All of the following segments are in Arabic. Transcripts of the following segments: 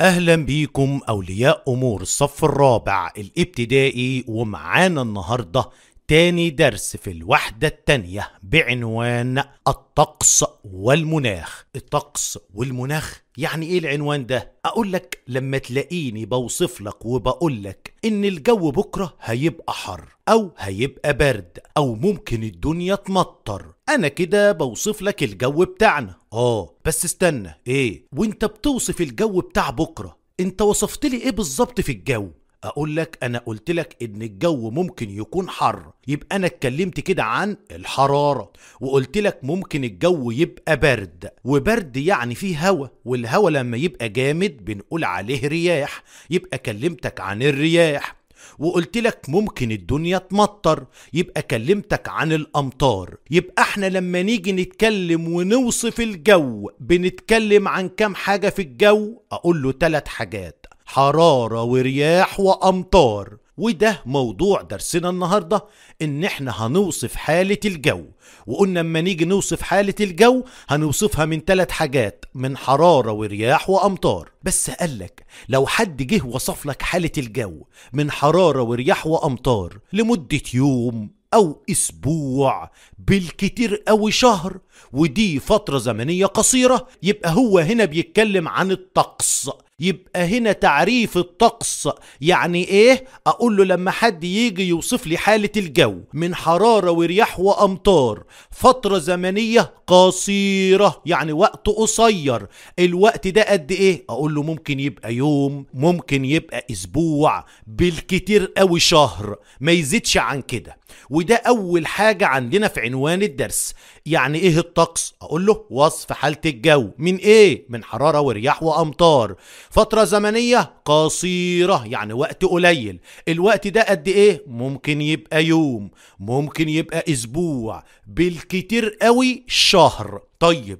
اهلا بيكم اولياء امور الصف الرابع الابتدائي ومعانا النهارده تاني درس في الوحدة التانية بعنوان الطقس والمناخ الطقس والمناخ يعني ايه العنوان ده؟ اقول لك لما تلاقيني بوصف لك وبقول لك ان الجو بكرة هيبقى حر او هيبقى برد او ممكن الدنيا تمطر انا كده بوصف لك الجو بتاعنا اه بس استنى ايه وانت بتوصف الجو بتاع بكرة انت وصفت لي ايه بالظبط في الجو اقول لك انا قلت لك ان الجو ممكن يكون حر يبقى انا اتكلمت كده عن الحراره وقلت لك ممكن الجو يبقى برد وبرد يعني فيه هوا والهوا لما يبقى جامد بنقول عليه رياح يبقى كلمتك عن الرياح وقلت لك ممكن الدنيا تمطر يبقى كلمتك عن الامطار يبقى احنا لما نيجي نتكلم ونوصف الجو بنتكلم عن كام حاجه في الجو اقول له ثلاث حاجات حرارة ورياح وأمطار وده موضوع درسنا النهاردة إن إحنا هنوصف حالة الجو وقلنا لما نيجي نوصف حالة الجو هنوصفها من ثلاث حاجات من حرارة ورياح وأمطار بس قالك لو حد جه وصف لك حالة الجو من حرارة ورياح وأمطار لمدة يوم أو أسبوع بالكتير أوي شهر ودي فترة زمنية قصيرة يبقى هو هنا بيتكلم عن الطقس يبقى هنا تعريف الطقس يعني ايه اقول له لما حد يجي يوصف لي حالة الجو من حرارة ورياح وامطار فترة زمنية قصيرة يعني وقت قصير الوقت ده قد ايه اقول له ممكن يبقى يوم ممكن يبقى اسبوع بالكتير قوي شهر ما يزيدش عن كده وده اول حاجة عندنا في عنوان الدرس يعني ايه الطقس اقول له وصف حالة الجو من ايه من حرارة ورياح وامطار فترة زمنية قصيرة يعني وقت قليل الوقت ده قد ايه ممكن يبقى يوم ممكن يبقى اسبوع بالكتير قوي شهر طيب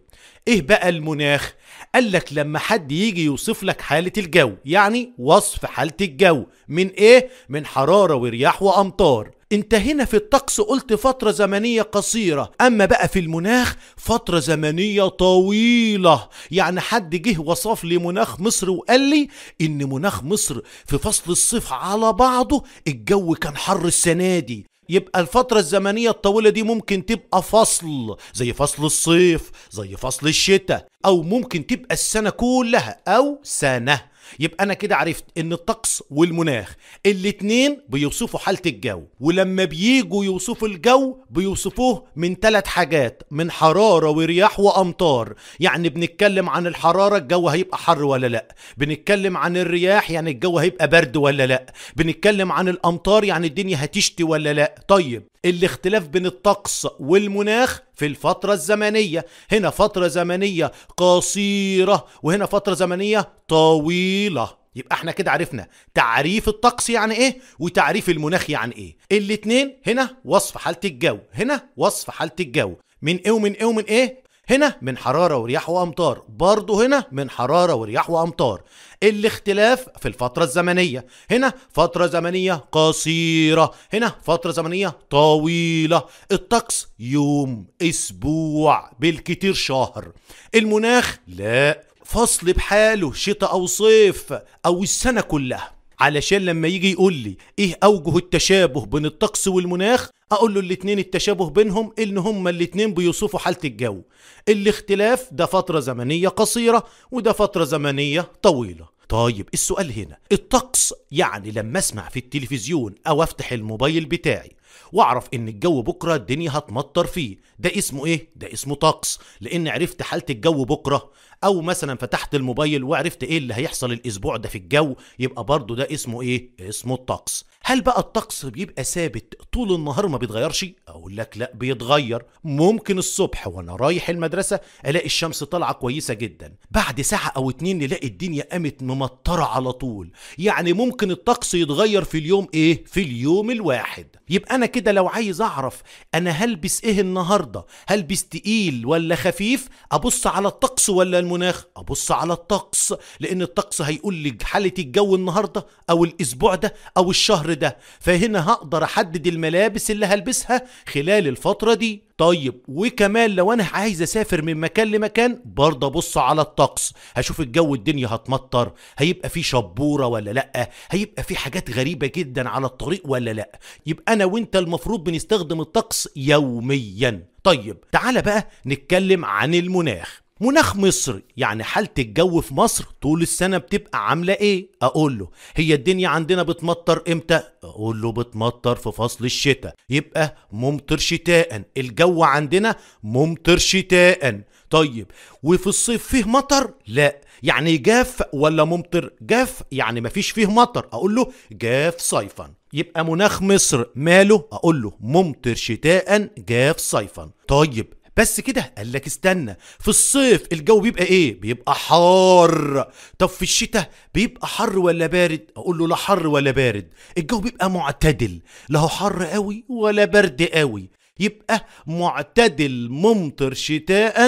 ايه بقى المناخ قال لك لما حد يجي يوصف لك حالة الجو يعني وصف حالة الجو من ايه من حرارة ورياح وامطار انت هنا في الطقس قلت فترة زمنية قصيرة اما بقى في المناخ فترة زمنية طويلة يعني حد جه وصف لي مناخ مصر وقال لي ان مناخ مصر في فصل الصيف على بعضه الجو كان حر السنة دي يبقى الفترة الزمنية الطويلة دي ممكن تبقى فصل زي فصل الصيف زي فصل الشتاء أو ممكن تبقى السنة كلها أو سنة يبقى انا كده عرفت ان الطقس والمناخ الاتنين بيوصفوا حالة الجو ولما بييجوا يوصفوا الجو بيوصفوه من ثلاث حاجات من حرارة ورياح وامطار يعني بنتكلم عن الحرارة الجو هيبقى حر ولا لا بنتكلم عن الرياح يعني الجو هيبقى برد ولا لا بنتكلم عن الامطار يعني الدنيا هتشتي ولا لا طيب الاختلاف بين الطقس والمناخ في الفترة الزمنية هنا فترة زمنية قصيرة وهنا فترة زمنية طويلة يبقى احنا كده عرفنا تعريف الطقس يعني ايه وتعريف المناخ يعني ايه الاتنين هنا وصف حالة الجو هنا وصف حالة الجو من ايه ومن ايه ومن ايه هنا من حرارة ورياح وأمطار برضه هنا من حرارة ورياح وأمطار الاختلاف في الفترة الزمنية هنا فترة زمنية قصيرة هنا فترة زمنية طويلة الطقس يوم أسبوع بالكتير شهر المناخ لا فصل بحاله شتاء أو صيف أو السنة كلها علشان لما يجي يقول لي ايه اوجه التشابه بين الطقس والمناخ اقول له الاتنين التشابه بينهم ان هما الاتنين بيوصفوا حالة الجو الاختلاف ده فترة زمنية قصيرة وده فترة زمنية طويلة طيب السؤال هنا الطقس يعني لما اسمع في التلفزيون او افتح الموبايل بتاعي واعرف ان الجو بكره الدنيا هتمطر فيه ده اسمه ايه ده اسمه طقس لان عرفت حاله الجو بكره او مثلا فتحت الموبايل وعرفت ايه اللي هيحصل الاسبوع ده في الجو يبقى برضه ده اسمه ايه اسمه الطقس هل بقى الطقس بيبقى ثابت طول النهار ما بيتغيرش اقول لك لا بيتغير ممكن الصبح وانا رايح المدرسه الاقي الشمس طالعه كويسه جدا بعد ساعه او اتنين نلاقي الدنيا قامت ممطره على طول يعني ممكن الطقس يتغير في اليوم ايه في اليوم الواحد يبقى انا كده لو عايز اعرف انا هلبس ايه النهارده هلبس تقيل ولا خفيف ابص على الطقس ولا المناخ ابص على الطقس لان الطقس هيقول لي حاله الجو النهارده او الاسبوع ده او الشهر ده فهنا هقدر احدد الملابس اللي هلبسها خلال الفترة دي طيب وكمان لو انا عايز اسافر من مكان لمكان برضه ابص على الطقس هشوف الجو الدنيا هتمطر هيبقى في شبوره ولا لا هيبقى في حاجات غريبه جدا على الطريق ولا لا يبقى انا وانت المفروض بنستخدم الطقس يوميا طيب تعال بقى نتكلم عن المناخ مناخ مصر يعني حالة الجو في مصر طول السنة بتبقى عاملة ايه؟ اقول له هي الدنيا عندنا بتمطر امتى؟ اقول له بتمطر في فصل الشتاء يبقى ممطر شتاء الجو عندنا ممطر شتاء طيب وفي الصيف فيه مطر؟ لا يعني جاف ولا ممطر؟ جاف يعني مفيش فيه مطر اقول له جاف صيفا يبقى مناخ مصر ماله؟ اقول له ممطر شتاء جاف صيفا طيب بس كده قال لك استنى في الصيف الجو بيبقى ايه بيبقى حار طب في الشتاء بيبقى حر ولا بارد اقول له لا حر ولا بارد الجو بيبقى معتدل لا هو حر قوي ولا برد قوي يبقى معتدل ممطر شتاء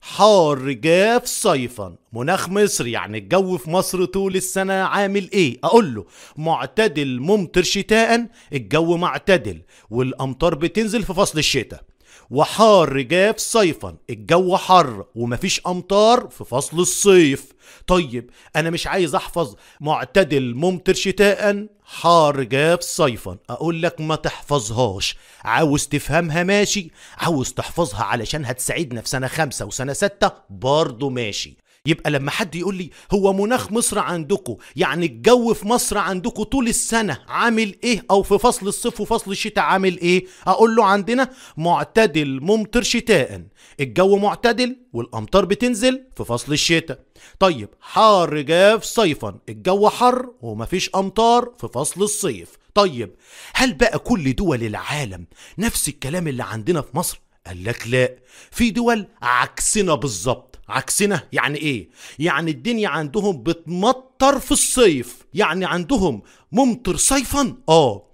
حار جاف صيفا مناخ مصر يعني الجو في مصر طول السنة عامل ايه اقول له معتدل ممطر شتاء الجو معتدل والامطار بتنزل في فصل الشتاء وحار جاف صيفا الجو حر ومفيش امطار في فصل الصيف طيب انا مش عايز احفظ معتدل ممطر شتاء حار جاف صيفا اقول لك ما تحفظهاش عاوز تفهمها ماشي عاوز تحفظها علشان هتساعدنا في سنة خمسة وسنة ستة برضه ماشي يبقى لما حد يقول لي هو مناخ مصر عندكم يعني الجو في مصر عندكم طول السنة عامل ايه او في فصل الصيف وفصل الشتاء عامل ايه اقول له عندنا معتدل ممطر شتاء الجو معتدل والامطار بتنزل في فصل الشتاء طيب حار جاف صيفا الجو حر ومفيش امطار في فصل الصيف طيب هل بقى كل دول العالم نفس الكلام اللي عندنا في مصر قال لك لا في دول عكسنا بالظبط عكسنا يعني ايه يعني الدنيا عندهم بتمطر في الصيف يعني عندهم ممطر صيفا اه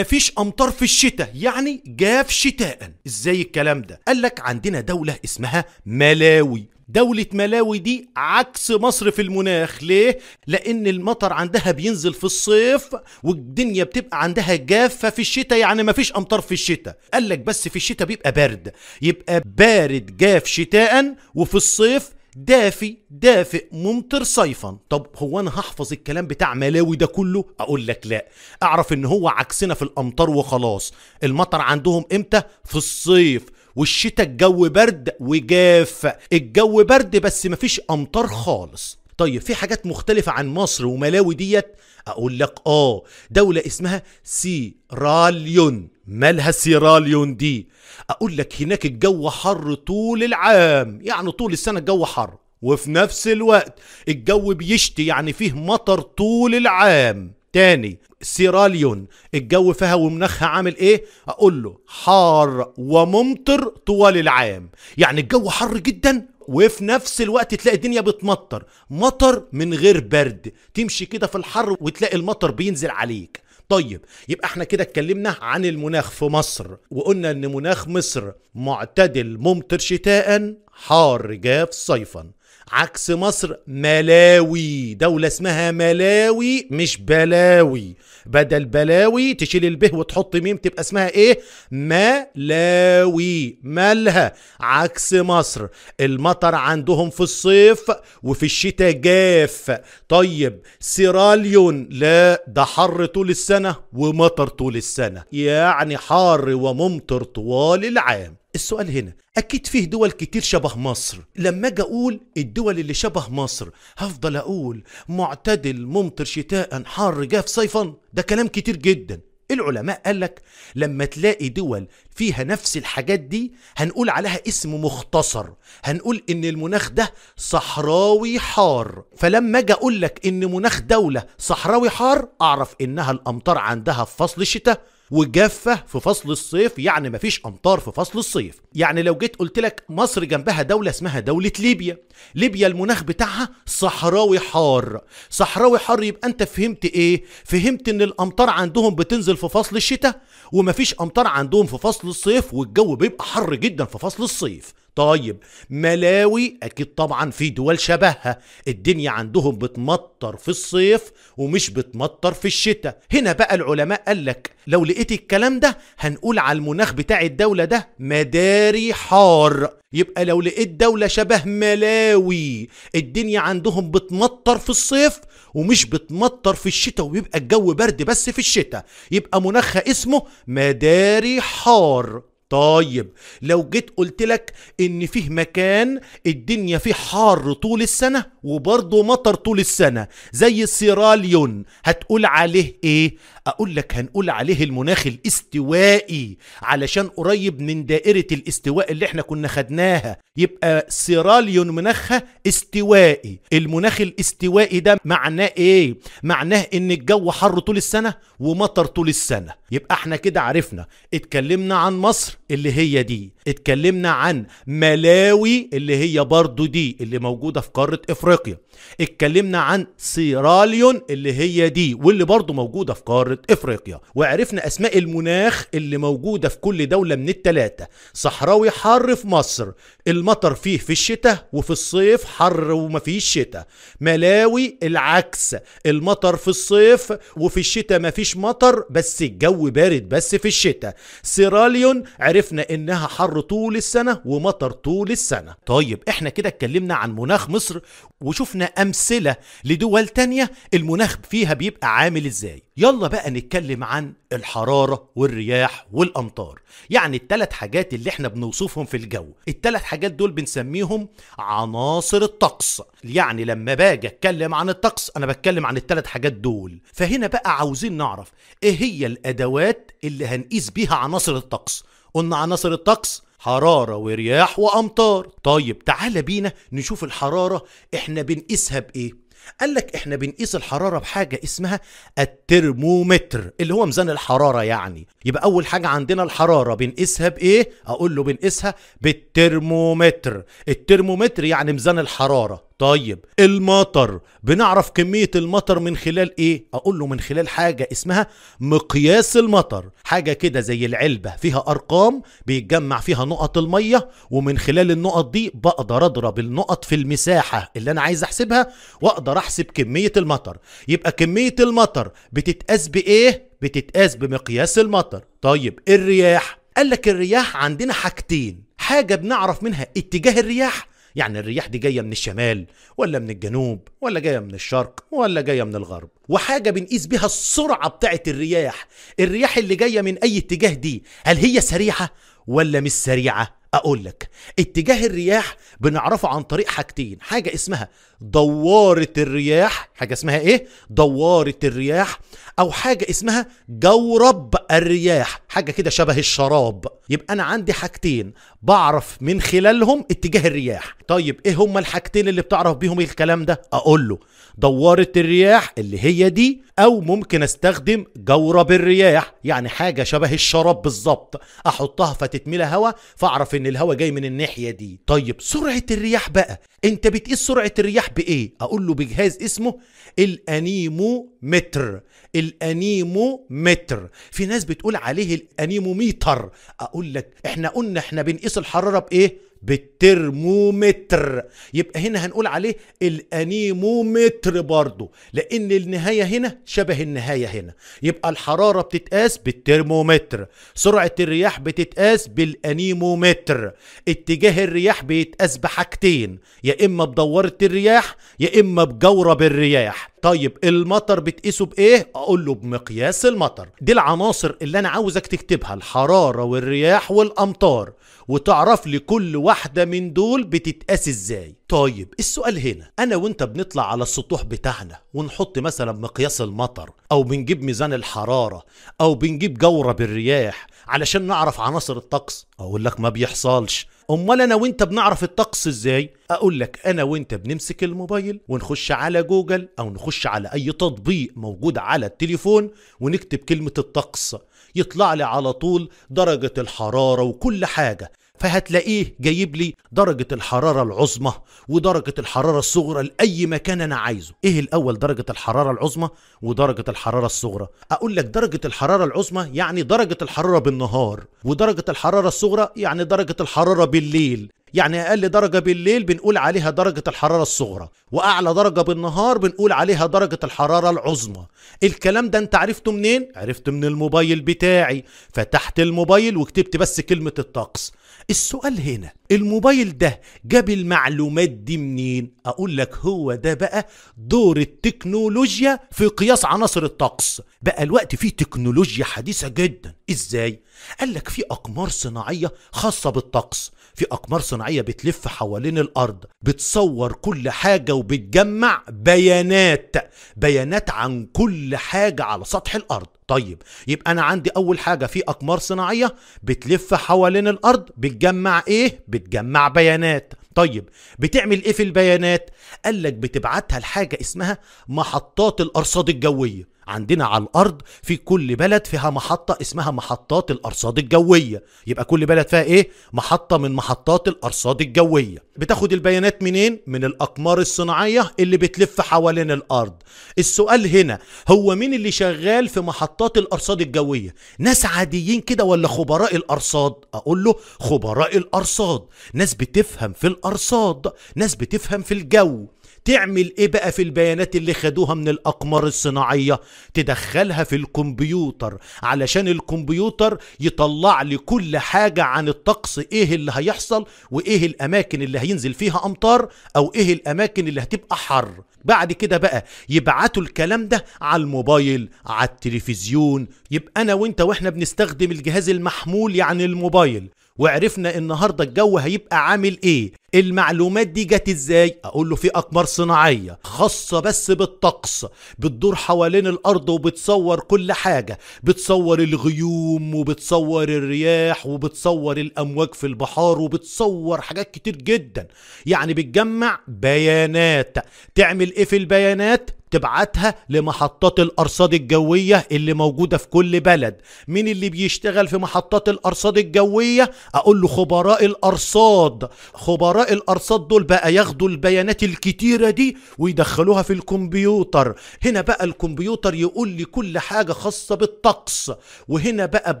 فيش امطار في الشتاء يعني جاف شتاء ازاي الكلام ده قال لك عندنا دولة اسمها ملاوي دولة ملاوي دي عكس مصر في المناخ ليه؟ لأن المطر عندها بينزل في الصيف والدنيا بتبقى عندها جافة في الشتاء يعني مفيش أمطار في الشتاء قال لك بس في الشتاء بيبقى برد يبقى بارد جاف شتاء وفي الصيف دافي دافئ ممطر صيفا طب هو انا هحفظ الكلام بتاع ملاوي ده كله اقول لك لا اعرف ان هو عكسنا في الامطار وخلاص المطر عندهم امتى في الصيف والشتاء الجو برد وجاف الجو برد بس مفيش امطار خالص طيب في حاجات مختلفة عن مصر وملاوي ديت أقول لك آه دولة اسمها سيراليون مالها سيراليون دي أقول لك هناك الجو حر طول العام يعني طول السنة الجو حر وفي نفس الوقت الجو بيشتي يعني فيه مطر طول العام تاني سيراليون الجو فيها ومناخها عامل ايه اقول له حار وممطر طوال العام يعني الجو حر جدا وفي نفس الوقت تلاقي الدنيا بتمطر مطر من غير برد تمشي كده في الحر وتلاقي المطر بينزل عليك طيب يبقى احنا كده اتكلمنا عن المناخ في مصر وقلنا ان مناخ مصر معتدل ممطر شتاء حار جاف صيفا عكس مصر ملاوي دولة اسمها ملاوي مش بلاوي بدل بلاوي تشيل البه وتحط ميم تبقى اسمها ايه ملاوي مالها عكس مصر المطر عندهم في الصيف وفي الشتاء جاف طيب سيراليون لا ده حر طول السنة ومطر طول السنة يعني حار وممطر طوال العام السؤال هنا اكيد فيه دول كتير شبه مصر لما اجي اقول الدول اللي شبه مصر هفضل اقول معتدل ممطر شتاء حار جاف صيفا ده كلام كتير جدا العلماء قالك لما تلاقي دول فيها نفس الحاجات دي هنقول عليها اسم مختصر هنقول ان المناخ ده صحراوي حار فلما اجي اقول لك ان مناخ دوله صحراوي حار اعرف انها الامطار عندها في فصل الشتاء وجافه في فصل الصيف يعني مفيش امطار في فصل الصيف يعني لو جيت قلت لك مصر جنبها دوله اسمها دوله ليبيا ليبيا المناخ بتاعها صحراوي حار صحراوي حار يبقى انت فهمت ايه فهمت ان الامطار عندهم بتنزل في فصل الشتاء ومفيش امطار عندهم في فصل الصيف والجو بيبقى حر جدا في فصل الصيف طيب ملاوي اكيد طبعا في دول شبهها الدنيا عندهم بتمطر في الصيف ومش بتمطر في الشتاء هنا بقى العلماء قالك لو لقيت الكلام ده هنقول على المناخ بتاع الدولة ده مداري حار يبقى لو لقيت دولة شبه ملاوي الدنيا عندهم بتمطر في الصيف ومش بتمطر في الشتاء ويبقى الجو برد بس في الشتاء يبقى مناخها اسمه مداري حار طيب لو جيت قلت لك ان فيه مكان الدنيا فيه حار طول السنة وبرضه مطر طول السنة زي سيراليون هتقول عليه ايه اقول لك هنقول عليه المناخ الاستوائي علشان قريب من دائرة الاستواء اللي احنا كنا خدناها يبقى سيراليون مناخها استوائي المناخ الاستوائي ده معناه ايه معناه ان الجو حر طول السنة ومطر طول السنة يبقى احنا كده عرفنا اتكلمنا عن مصر اللي هي دي اتكلمنا عن ملاوي اللي هي برضو دي اللي موجودة في قارة افريقيا اتكلمنا عن سيراليون اللي هي دي واللي برضو موجودة في قارة افريقيا وعرفنا اسماء المناخ اللي موجودة في كل دولة من التلاتة صحراوي حر في مصر المطر فيه في الشتاء وفي الصيف حر ومفيش شتاء ملاوي العكس المطر في الصيف وفي الشتاء مفيش مطر بس الجو بارد بس في الشتاء سيراليون عرف عرفنا انها حر طول السنة ومطر طول السنة طيب احنا كده اتكلمنا عن مناخ مصر وشفنا امثلة لدول تانية المناخ فيها بيبقى عامل ازاي يلا بقى نتكلم عن الحرارة والرياح والأمطار يعني التلات حاجات اللي احنا بنوصفهم في الجو التلات حاجات دول بنسميهم عناصر الطقس يعني لما باجي اتكلم عن الطقس انا بتكلم عن التلات حاجات دول فهنا بقى عاوزين نعرف ايه هي الادوات اللي هنقيس بيها عناصر الطقس قلنا عناصر الطقس حرارة ورياح وأمطار طيب تعالى بينا نشوف الحرارة احنا بنقيسها بإيه قال لك احنا بنقيس الحرارة بحاجة اسمها الترمومتر اللي هو ميزان الحرارة يعني يبقى أول حاجة عندنا الحرارة بنقيسها بإيه؟ أقول له بنقيسها بالترمومتر الترمومتر يعني ميزان الحرارة طيب المطر بنعرف كمية المطر من خلال ايه اقول له من خلال حاجة اسمها مقياس المطر حاجة كده زي العلبة فيها ارقام بيتجمع فيها نقط المية ومن خلال النقط دي بقدر اضرب النقط في المساحة اللي انا عايز احسبها واقدر احسب كمية المطر يبقى كمية المطر بتتقاس بايه بتتقاس بمقياس المطر طيب الرياح قال لك الرياح عندنا حاجتين حاجة بنعرف منها اتجاه الرياح يعني الرياح دي جاية من الشمال ولا من الجنوب ولا جاية من الشرق ولا جاية من الغرب وحاجة بنقيس بيها السرعة بتاعة الرياح الرياح اللي جاية من أي اتجاه دي هل هي سريعة ولا مش سريعة أقول لك اتجاه الرياح بنعرفه عن طريق حاجتين حاجة اسمها دوارة الرياح حاجة اسمها ايه دوارة الرياح او حاجة اسمها جورب الرياح حاجة كده شبه الشراب يبقى انا عندي حاجتين بعرف من خلالهم اتجاه الرياح طيب ايه هما الحاجتين اللي بتعرف بيهم إيه الكلام ده اقول له دوارة الرياح اللي هي دي او ممكن استخدم جورب الرياح يعني حاجة شبه الشراب بالظبط احطها فتتملى هوا فاعرف ان الهوا جاي من الناحية دي طيب سرعة الرياح بقى انت بتقيس سرعة الرياح بايه اقول له بجهاز اسمه الانيمومتر الانيمومتر في ناس بتقول عليه الانيموميتر اقول لك احنا قلنا احنا بنقيس الحراره بايه بالترمومتر يبقى هنا هنقول عليه الانيمومتر برضو لان النهاية هنا شبه النهاية هنا يبقى الحرارة بتتقاس بالترمومتر سرعة الرياح بتتقاس بالانيمومتر اتجاه الرياح بيتقاس بحاجتين يا اما بدورة الرياح يا اما بجورب الرياح طيب المطر بتقيسه بايه اقول له بمقياس المطر دي العناصر اللي انا عاوزك تكتبها الحراره والرياح والامطار وتعرف لي كل واحده من دول بتتقاس ازاي طيب السؤال هنا انا وانت بنطلع على السطوح بتاعنا ونحط مثلا مقياس المطر او بنجيب ميزان الحراره او بنجيب جوره بالرياح علشان نعرف عناصر الطقس اقول لك ما بيحصلش امال انا وانت بنعرف الطقس ازاي اقول لك انا وانت بنمسك الموبايل ونخش على جوجل او نخش على اي تطبيق موجود على التليفون ونكتب كلمه الطقس يطلع لي على طول درجه الحراره وكل حاجه فهتلاقيه جايب لي درجة الحرارة العظمى ودرجة الحرارة الصغرى لأي مكان أنا عايزه إيه الأول درجة الحرارة العظمى ودرجة الحرارة الصغرى أقول لك درجة الحرارة العظمى يعني درجة الحرارة بالنهار ودرجة الحرارة الصغرى يعني درجة الحرارة بالليل يعني أقل درجة بالليل بنقول عليها درجة الحرارة الصغرى واعلى درجه بالنهار بنقول عليها درجه الحراره العظمى الكلام ده انت عرفته منين عرفته من الموبايل بتاعي فتحت الموبايل وكتبت بس كلمه الطقس السؤال هنا الموبايل ده جاب المعلومات دي منين اقول لك هو ده بقى دور التكنولوجيا في قياس عناصر الطقس بقى الوقت فيه تكنولوجيا حديثه جدا ازاي قال لك في اقمار صناعيه خاصه بالطقس في اقمار صناعيه بتلف حوالين الارض بتصور كل حاجه او بتجمع بيانات بيانات عن كل حاجه على سطح الارض طيب يبقى انا عندي اول حاجه في اقمار صناعيه بتلف حوالين الارض بتجمع ايه بتجمع بيانات طيب بتعمل ايه في البيانات قال لك بتبعتها لحاجه اسمها محطات الارصاد الجويه عندنا على الارض في كل بلد فيها محطه اسمها محطات الارصاد الجويه يبقى كل بلد فيها ايه محطه من محطات الارصاد الجويه بتاخد البيانات منين من الاقمار الصناعيه اللي بتلف حوالين الارض السؤال هنا هو مين اللي شغال في محطات الارصاد الجويه ناس عاديين كده ولا خبراء الارصاد اقول له خبراء الارصاد ناس بتفهم في الارصاد ناس بتفهم في الجو تعمل ايه بقى في البيانات اللي خدوها من الاقمار الصناعيه تدخلها في الكمبيوتر علشان الكمبيوتر يطلع لي كل حاجه عن الطقس ايه اللي هيحصل وايه الاماكن اللي هينزل فيها امطار او ايه الاماكن اللي هتبقى حر بعد كده بقى يبعتوا الكلام ده على الموبايل على التلفزيون يبقى انا وانت واحنا بنستخدم الجهاز المحمول يعني الموبايل وعرفنا النهارده الجو هيبقى عامل ايه المعلومات دي جت ازاي اقول له في اقمار صناعيه خاصه بس بالطقس بتدور حوالين الارض وبتصور كل حاجه بتصور الغيوم وبتصور الرياح وبتصور الامواج في البحار وبتصور حاجات كتير جدا يعني بتجمع بيانات تعمل ايه في البيانات تبعتها لمحطات الأرصاد الجوية اللي موجودة في كل بلد مين اللي بيشتغل في محطات الأرصاد الجوية أقول له خبراء الأرصاد خبراء الارصاد دول بقى ياخدوا البيانات الكتيره دي ويدخلوها في الكمبيوتر هنا بقى الكمبيوتر يقول لي كل حاجه خاصه بالطقس وهنا بقى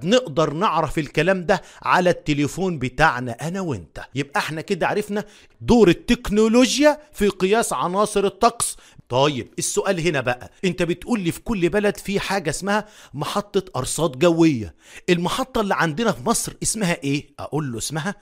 بنقدر نعرف الكلام ده على التليفون بتاعنا انا وانت يبقى احنا كده عرفنا دور التكنولوجيا في قياس عناصر الطقس طيب السؤال هنا بقى انت بتقول لي في كل بلد في حاجه اسمها محطه ارصاد جويه المحطه اللي عندنا في مصر اسمها ايه اقول له اسمها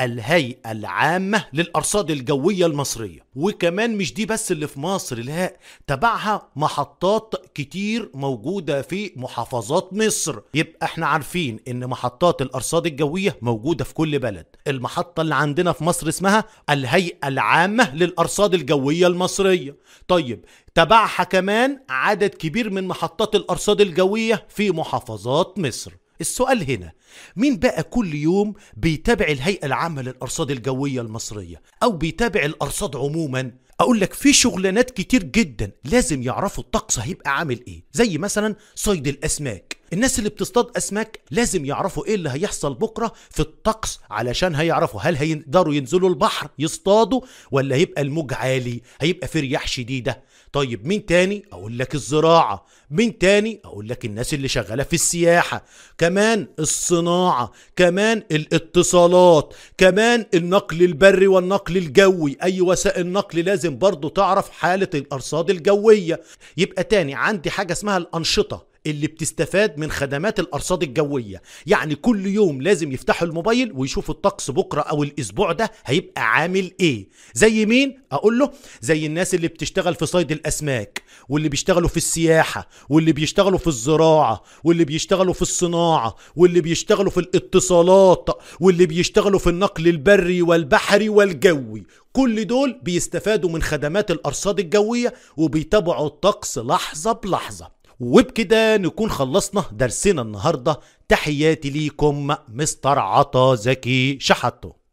الهيئة العامة للأرصاد الجوية المصرية وكمان مش دي بس اللي في مصر لا تبعها محطات كتير موجودة في محافظات مصر يبقى احنا عارفين ان محطات الأرصاد الجوية موجودة في كل بلد المحطة اللي عندنا في مصر اسمها الهيئة العامة للأرصاد الجوية المصرية طيب تبعها كمان عدد كبير من محطات الأرصاد الجوية في محافظات مصر السؤال هنا مين بقى كل يوم بيتابع الهيئة العامة للأرصاد الجوية المصرية أو بيتابع الأرصاد عموما أقول لك في شغلانات كتير جدا لازم يعرفوا الطقس هيبقى عامل إيه زي مثلا صيد الأسماك الناس اللي بتصطاد اسماك لازم يعرفوا ايه اللي هيحصل بكره في الطقس علشان هيعرفوا هل هيقدروا ينزلوا البحر يصطادوا ولا هيبقى الموج عالي هيبقى في رياح شديده طيب مين تاني اقول لك الزراعة مين تاني اقول لك الناس اللي شغالة في السياحة كمان الصناعة كمان الاتصالات كمان النقل البري والنقل الجوي اي وسائل نقل لازم برضو تعرف حالة الارصاد الجوية يبقى تاني عندي حاجة اسمها الانشطة اللي بتستفاد من خدمات الارصاد الجويه يعني كل يوم لازم يفتحوا الموبايل ويشوفوا الطقس بكره او الاسبوع ده هيبقى عامل ايه زي مين اقول له زي الناس اللي بتشتغل في صيد الاسماك واللي بيشتغلوا في السياحه واللي بيشتغلوا في الزراعه واللي بيشتغلوا في الصناعه واللي بيشتغلوا في الاتصالات واللي بيشتغلوا في النقل البري والبحري والجوي كل دول بيستفادوا من خدمات الارصاد الجويه وبيتابعوا الطقس لحظه بلحظه وبكده نكون خلصنا درسنا النهارده تحياتي ليكم مستر عطا زكي شحاته